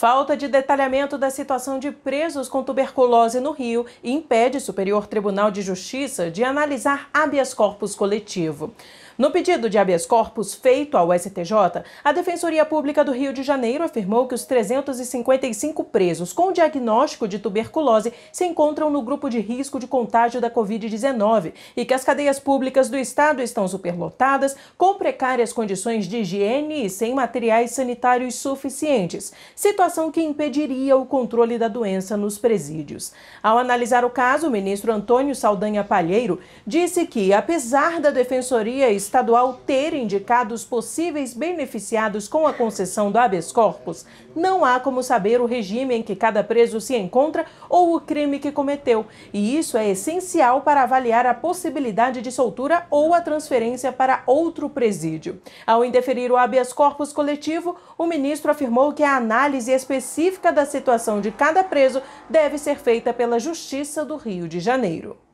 Falta de detalhamento da situação de presos com tuberculose no Rio impede o Superior Tribunal de Justiça de analisar habeas corpus coletivo. No pedido de habeas corpus feito ao STJ, a Defensoria Pública do Rio de Janeiro afirmou que os 355 presos com diagnóstico de tuberculose se encontram no grupo de risco de contágio da Covid-19 e que as cadeias públicas do estado estão superlotadas, com precárias condições de higiene e sem materiais sanitários suficientes. Situação situação que impediria o controle da doença nos presídios. Ao analisar o caso, o ministro Antônio Saldanha Palheiro disse que, apesar da Defensoria Estadual ter indicado os possíveis beneficiados com a concessão do habeas corpus, não há como saber o regime em que cada preso se encontra ou o crime que cometeu, e isso é essencial para avaliar a possibilidade de soltura ou a transferência para outro presídio. Ao indeferir o habeas corpus coletivo, o ministro afirmou que a análise específica da situação de cada preso deve ser feita pela Justiça do Rio de Janeiro.